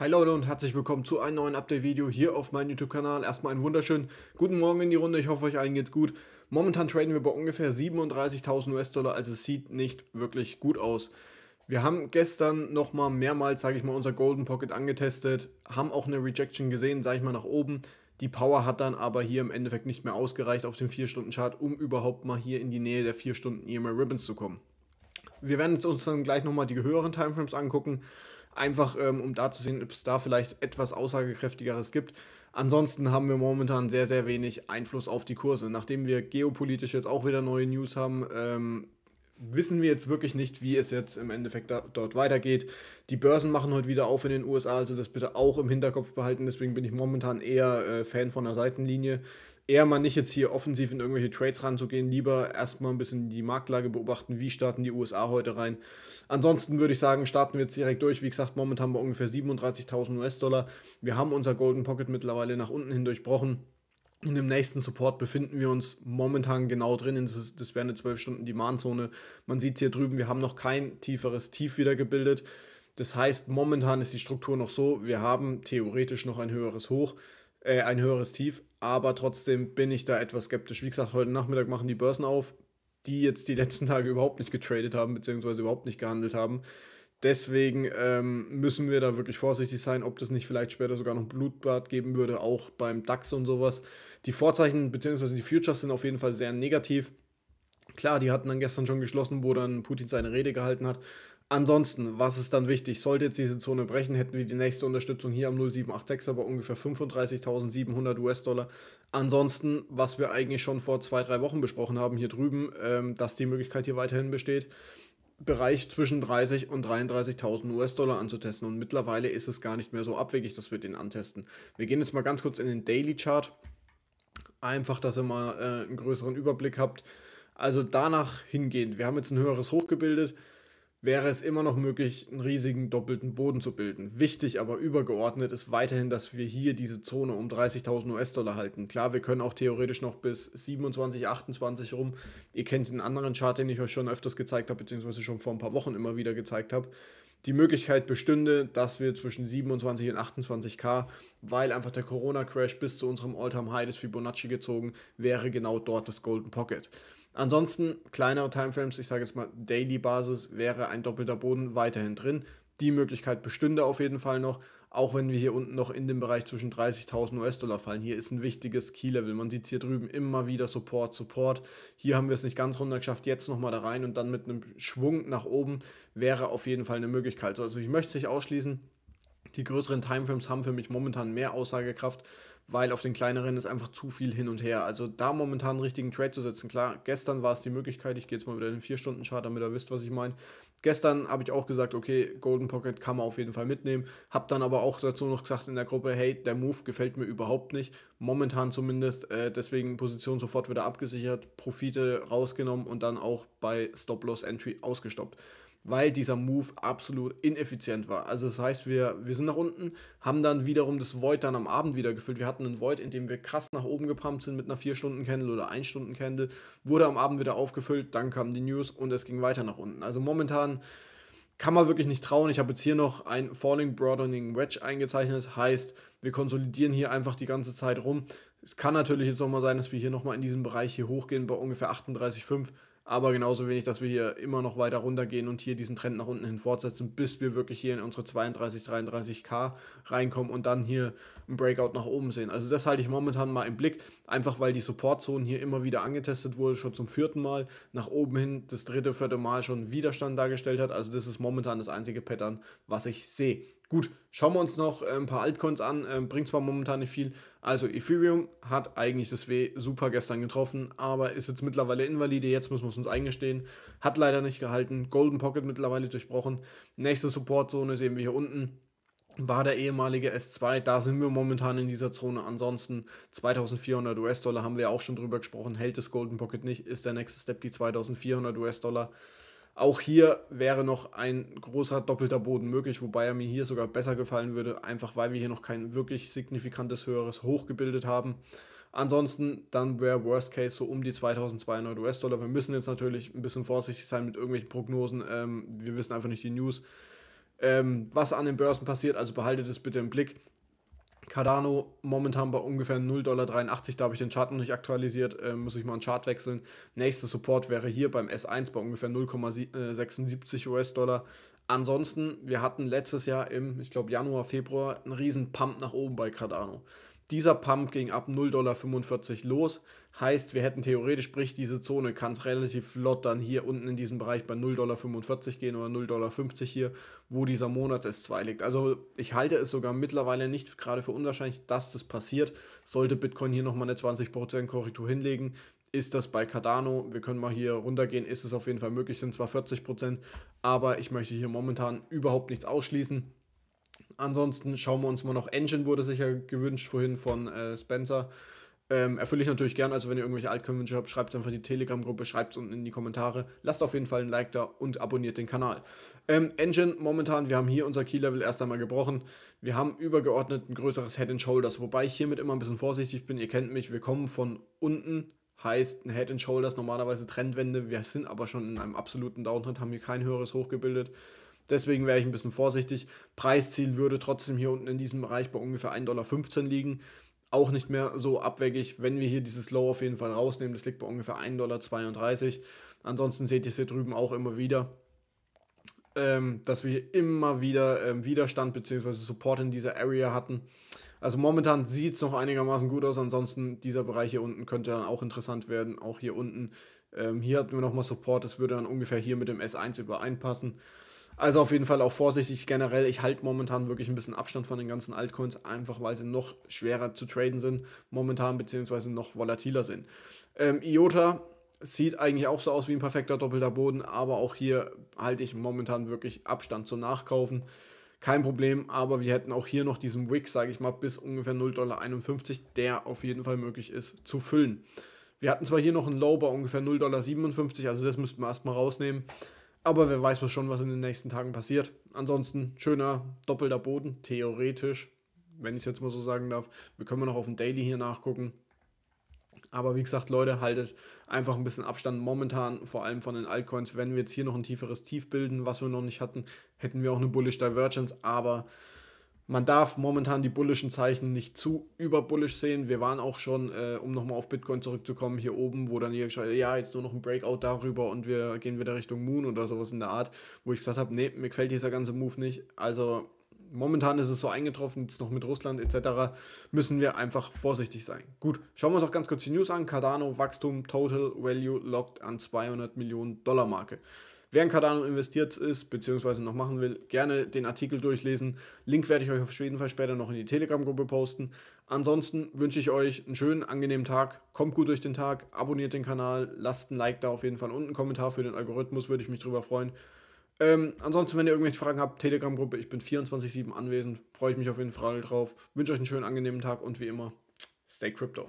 Hi Leute und herzlich willkommen zu einem neuen Update-Video hier auf meinem YouTube-Kanal. Erstmal einen wunderschönen guten Morgen in die Runde. Ich hoffe, euch allen geht's gut. Momentan traden wir bei ungefähr 37.000 US-Dollar, also es sieht nicht wirklich gut aus. Wir haben gestern nochmal mehrmals, sage ich mal, unser Golden Pocket angetestet, haben auch eine Rejection gesehen, sage ich mal, nach oben. Die Power hat dann aber hier im Endeffekt nicht mehr ausgereicht auf dem 4-Stunden-Chart, um überhaupt mal hier in die Nähe der 4-Stunden-EMA-Ribbons zu kommen. Wir werden uns dann gleich nochmal die höheren Timeframes angucken Einfach ähm, um da zu sehen, ob es da vielleicht etwas Aussagekräftigeres gibt. Ansonsten haben wir momentan sehr, sehr wenig Einfluss auf die Kurse. Nachdem wir geopolitisch jetzt auch wieder neue News haben, ähm, wissen wir jetzt wirklich nicht, wie es jetzt im Endeffekt da, dort weitergeht. Die Börsen machen heute wieder auf in den USA, also das bitte auch im Hinterkopf behalten. Deswegen bin ich momentan eher äh, Fan von der Seitenlinie eher mal nicht jetzt hier offensiv in irgendwelche Trades ranzugehen, lieber erstmal ein bisschen die Marktlage beobachten, wie starten die USA heute rein. Ansonsten würde ich sagen, starten wir jetzt direkt durch. Wie gesagt, momentan bei ungefähr 37.000 US-Dollar. Wir haben unser Golden Pocket mittlerweile nach unten hin durchbrochen. In dem nächsten Support befinden wir uns momentan genau drin. Das, ist, das wäre eine 12-Stunden-Demand-Zone. Man sieht es hier drüben, wir haben noch kein tieferes Tief wieder gebildet. Das heißt, momentan ist die Struktur noch so, wir haben theoretisch noch ein höheres Hoch äh, ein höheres Tief. Aber trotzdem bin ich da etwas skeptisch. Wie gesagt, heute Nachmittag machen die Börsen auf, die jetzt die letzten Tage überhaupt nicht getradet haben, beziehungsweise überhaupt nicht gehandelt haben. Deswegen ähm, müssen wir da wirklich vorsichtig sein, ob das nicht vielleicht später sogar noch Blutbad geben würde, auch beim DAX und sowas. Die Vorzeichen bzw. die Futures sind auf jeden Fall sehr negativ. Klar, die hatten dann gestern schon geschlossen, wo dann Putin seine Rede gehalten hat, Ansonsten, was ist dann wichtig? Sollte jetzt diese Zone brechen, hätten wir die nächste Unterstützung hier am 0786 aber ungefähr 35.700 US-Dollar. Ansonsten, was wir eigentlich schon vor zwei, drei Wochen besprochen haben hier drüben, ähm, dass die Möglichkeit hier weiterhin besteht, Bereich zwischen 30 und 33.000 US-Dollar anzutesten. Und mittlerweile ist es gar nicht mehr so abwegig, dass wir den antesten. Wir gehen jetzt mal ganz kurz in den Daily Chart. Einfach, dass ihr mal äh, einen größeren Überblick habt. Also danach hingehend. Wir haben jetzt ein höheres Hoch gebildet wäre es immer noch möglich, einen riesigen doppelten Boden zu bilden. Wichtig, aber übergeordnet ist weiterhin, dass wir hier diese Zone um 30.000 US-Dollar halten. Klar, wir können auch theoretisch noch bis 27, 28 rum. Ihr kennt den anderen Chart, den ich euch schon öfters gezeigt habe, beziehungsweise schon vor ein paar Wochen immer wieder gezeigt habe. Die Möglichkeit bestünde, dass wir zwischen 27 und 28k, weil einfach der Corona-Crash bis zu unserem All-Time-High des Fibonacci gezogen wäre, genau dort das Golden Pocket. Ansonsten kleinere Timeframes, ich sage jetzt mal Daily Basis, wäre ein doppelter Boden weiterhin drin. Die Möglichkeit bestünde auf jeden Fall noch, auch wenn wir hier unten noch in dem Bereich zwischen 30.000 US-Dollar fallen. Hier ist ein wichtiges Key-Level. Man sieht es hier drüben immer wieder Support, Support. Hier haben wir es nicht ganz runter geschafft, jetzt nochmal da rein und dann mit einem Schwung nach oben wäre auf jeden Fall eine Möglichkeit. Also ich möchte es nicht ausschließen. Die größeren Timeframes haben für mich momentan mehr Aussagekraft weil auf den kleineren ist einfach zu viel hin und her. Also da momentan einen richtigen Trade zu setzen. Klar, gestern war es die Möglichkeit, ich gehe jetzt mal wieder in den 4-Stunden-Chart, damit ihr wisst, was ich meine. Gestern habe ich auch gesagt, okay, Golden Pocket kann man auf jeden Fall mitnehmen. Habe dann aber auch dazu noch gesagt in der Gruppe, hey, der Move gefällt mir überhaupt nicht. Momentan zumindest. Äh, deswegen Position sofort wieder abgesichert, Profite rausgenommen und dann auch bei Stop-Loss-Entry ausgestoppt weil dieser Move absolut ineffizient war. Also das heißt, wir, wir sind nach unten, haben dann wiederum das Void dann am Abend wieder gefüllt. Wir hatten einen Void, in dem wir krass nach oben gepumpt sind mit einer 4-Stunden-Candle oder 1-Stunden-Candle, wurde am Abend wieder aufgefüllt, dann kamen die News und es ging weiter nach unten. Also momentan kann man wirklich nicht trauen. Ich habe jetzt hier noch ein Falling Broadening Wedge eingezeichnet, heißt, wir konsolidieren hier einfach die ganze Zeit rum. Es kann natürlich jetzt nochmal sein, dass wir hier nochmal in diesem Bereich hier hochgehen bei ungefähr 38,5 aber genauso wenig, dass wir hier immer noch weiter runtergehen und hier diesen Trend nach unten hin fortsetzen, bis wir wirklich hier in unsere 32, 33k reinkommen und dann hier ein Breakout nach oben sehen. Also das halte ich momentan mal im Blick, einfach weil die Supportzone hier immer wieder angetestet wurde, schon zum vierten Mal, nach oben hin das dritte, vierte Mal schon Widerstand dargestellt hat. Also das ist momentan das einzige Pattern, was ich sehe. Gut, schauen wir uns noch äh, ein paar Altcoins an, ähm, bringt zwar momentan nicht viel. Also Ethereum hat eigentlich das W super gestern getroffen, aber ist jetzt mittlerweile invalide, jetzt müssen wir es uns eingestehen. Hat leider nicht gehalten, Golden Pocket mittlerweile durchbrochen. Nächste Supportzone sehen wir hier unten, war der ehemalige S2, da sind wir momentan in dieser Zone. Ansonsten 2400 US-Dollar haben wir auch schon drüber gesprochen, hält das Golden Pocket nicht, ist der nächste Step die 2400 US-Dollar. Auch hier wäre noch ein großer doppelter Boden möglich, wobei er mir hier sogar besser gefallen würde, einfach weil wir hier noch kein wirklich signifikantes höheres Hoch gebildet haben. Ansonsten dann wäre Worst Case so um die 2200 US-Dollar. Wir müssen jetzt natürlich ein bisschen vorsichtig sein mit irgendwelchen Prognosen. Ähm, wir wissen einfach nicht die News, ähm, was an den Börsen passiert. Also behaltet es bitte im Blick. Cardano momentan bei ungefähr 0,83 Dollar, da habe ich den Chart noch nicht aktualisiert, äh, muss ich mal einen Chart wechseln. Nächster Support wäre hier beim S1 bei ungefähr 0,76 äh, US-Dollar. Ansonsten, wir hatten letztes Jahr im, ich glaube Januar, Februar einen riesen Pump nach oben bei Cardano. Dieser Pump ging ab 0,45 Dollar los. Heißt, wir hätten theoretisch, sprich, diese Zone kann es relativ flott dann hier unten in diesem Bereich bei 0,45 Dollar gehen oder 0,50 Dollar hier, wo dieser Monats S2 liegt. Also ich halte es sogar mittlerweile nicht gerade für unwahrscheinlich, dass das passiert. Sollte Bitcoin hier nochmal eine 20% Korrektur hinlegen, ist das bei Cardano, wir können mal hier runtergehen, ist es auf jeden Fall möglich, sind zwar 40%, aber ich möchte hier momentan überhaupt nichts ausschließen. Ansonsten schauen wir uns mal noch. Engine wurde sicher gewünscht vorhin von äh, Spencer. Ähm, erfülle ich natürlich gern. Also, wenn ihr irgendwelche Altkönnenwünsche habt, schreibt es einfach in die Telegram-Gruppe, schreibt es unten in die Kommentare. Lasst auf jeden Fall ein Like da und abonniert den Kanal. Ähm, Engine momentan, wir haben hier unser Key-Level erst einmal gebrochen. Wir haben übergeordnet ein größeres Head and Shoulders, wobei ich hiermit immer ein bisschen vorsichtig bin. Ihr kennt mich, wir kommen von unten, heißt ein Head and Shoulders normalerweise Trendwende. Wir sind aber schon in einem absoluten Downtrend, haben hier kein höheres Hoch gebildet. Deswegen wäre ich ein bisschen vorsichtig. Preisziel würde trotzdem hier unten in diesem Bereich bei ungefähr 1,15 Dollar liegen. Auch nicht mehr so abwegig, wenn wir hier dieses Low auf jeden Fall rausnehmen. Das liegt bei ungefähr 1,32 Dollar. Ansonsten seht ihr es hier drüben auch immer wieder, ähm, dass wir hier immer wieder ähm, Widerstand bzw. Support in dieser Area hatten. Also momentan sieht es noch einigermaßen gut aus. Ansonsten dieser Bereich hier unten könnte dann auch interessant werden. Auch hier unten. Ähm, hier hatten wir nochmal Support. Das würde dann ungefähr hier mit dem S1 übereinpassen. Also auf jeden Fall auch vorsichtig generell. Ich halte momentan wirklich ein bisschen Abstand von den ganzen Altcoins, einfach weil sie noch schwerer zu traden sind momentan, beziehungsweise noch volatiler sind. Ähm, IOTA sieht eigentlich auch so aus wie ein perfekter doppelter Boden, aber auch hier halte ich momentan wirklich Abstand zum Nachkaufen. Kein Problem, aber wir hätten auch hier noch diesen Wick, sage ich mal, bis ungefähr 0,51 Dollar, der auf jeden Fall möglich ist zu füllen. Wir hatten zwar hier noch einen Low bei ungefähr 0,57 Dollar, also das müssten wir erstmal rausnehmen. Aber wer weiß was schon, was in den nächsten Tagen passiert. Ansonsten schöner doppelter Boden, theoretisch, wenn ich es jetzt mal so sagen darf. Wir können noch auf den Daily hier nachgucken. Aber wie gesagt, Leute, haltet einfach ein bisschen Abstand momentan, vor allem von den Altcoins. Wenn wir jetzt hier noch ein tieferes Tief bilden, was wir noch nicht hatten, hätten wir auch eine Bullish Divergence. Aber man darf momentan die bullischen Zeichen nicht zu überbullisch sehen. Wir waren auch schon, äh, um nochmal auf Bitcoin zurückzukommen, hier oben, wo dann hier geschrieben ja, jetzt nur noch ein Breakout darüber und wir gehen wieder Richtung Moon oder sowas in der Art, wo ich gesagt habe, nee, mir gefällt dieser ganze Move nicht. Also momentan ist es so eingetroffen, jetzt noch mit Russland etc., müssen wir einfach vorsichtig sein. Gut, schauen wir uns auch ganz kurz die News an. Cardano, Wachstum, Total Value locked an 200 Millionen Dollar Marke. Wer in Cardano investiert ist bzw. noch machen will, gerne den Artikel durchlesen. Link werde ich euch auf jeden Fall später noch in die Telegram-Gruppe posten. Ansonsten wünsche ich euch einen schönen, angenehmen Tag. Kommt gut durch den Tag, abonniert den Kanal, lasst ein Like da auf jeden Fall und einen Kommentar für den Algorithmus, würde ich mich drüber freuen. Ähm, ansonsten, wenn ihr irgendwelche Fragen habt, Telegram-Gruppe, ich bin 24-7 anwesend, freue ich mich auf jeden Fall drauf. Wünsche euch einen schönen, angenehmen Tag und wie immer, stay crypto.